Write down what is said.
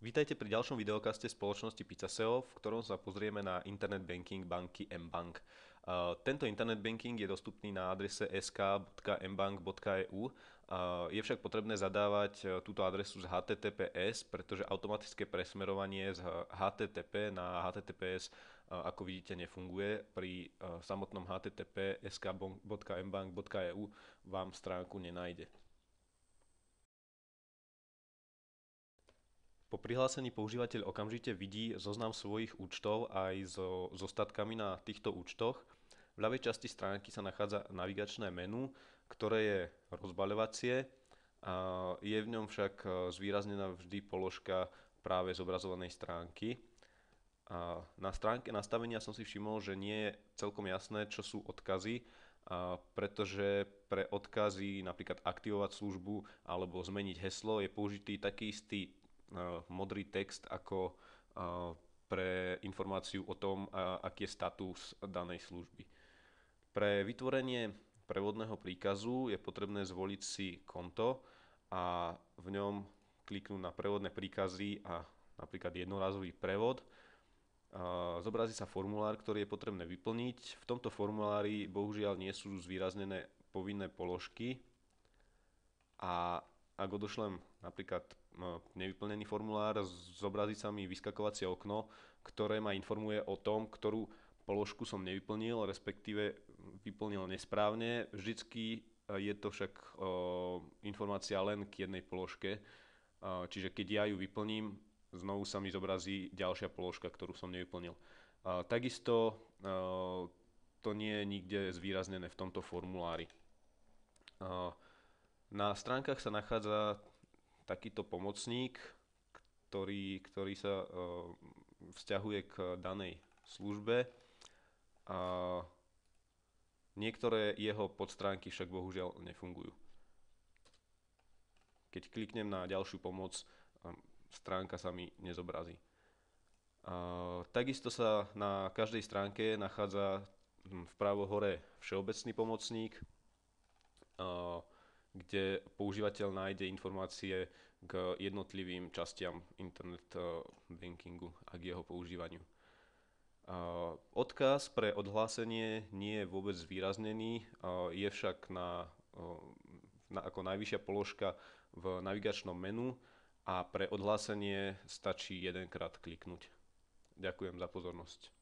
Vítajte pri ďalšom videokaste spoločnosti Pizzaseo, v ktorom sa pozrieme na internet banking banky mBank. Uh, tento internet banking je dostupný na adrese sk.mbank.eu. Uh, je však potrebné zadávať uh, túto adresu z HTTPS, pretože automatické presmerovanie z HTTP na HTTPS, ako vidíte, nefunguje. Pri samotnom HTTP sk.mbank.eu vám stránku nenájde. Po prihlásení používateľ okamžite vidí zoznam svojich účtov aj so zostatkami na týchto účtoch. V ľavej časti stránky sa nachádza navigačné menu, ktoré je rozbaľovacie. je v ňom však e, zvýraznená vždy položka práve zobrazovanej stránky. A na stránke nastavenia som si všimol, že nie je celkom jasné, čo sú odkazy, a pretože pre odkazy napríklad aktivovať službu alebo zmeniť heslo je použitý taký istý Eh, modrý text ako eh, pre informáciu o tom, aký je status danej služby. Pre vytvorenie prevodného príkazu je potrebné zvoliť si konto a v ňom kliknúť na prevodné príkazy a napríklad jednorazový prevod. Eh, zobrazí sa formulár, ktorý je potrebné vyplniť. V tomto formulári bohužiaľ nie sú zvýraznené povinné položky a ak odošlem napríklad no, nevyplnený formulár, zobrazí sa mi vyskakovacie okno, ktoré ma informuje o tom, ktorú položku som nevyplnil, respektíve vyplnil nesprávne. Vždycky e, je to však e, informácia len k jednej položke, e, čiže keď ja ju vyplním, znovu sa mi zobrazí ďalšia položka, ktorú som nevyplnil. Takisto to nie je nikde zvýraznené v tomto formulári. Na stránkach sa nachádza takýto pomocník, ktorý, ktorý sa uh, vzťahuje k danej službe. A niektoré jeho podstránky však bohužiaľ nefungujú. Keď kliknem na ďalšiu pomoc, eh, stránka sa mi nezobrazí. A takisto sa na každej stránke nachádza hm, v pravo hore všeobecný pomocník, A kde používateľ nájde informácie k jednotlivým častiam internet eh, bankingu a k jeho používaniu. Eh, odkaz pre odhlásenie nie je vôbec zvýraznený, eh, je však na, na, ako najvyššia položka v navigačnom menu a pre odhlásenie stačí jedenkrát kliknúť. Ďakujem za pozornosť.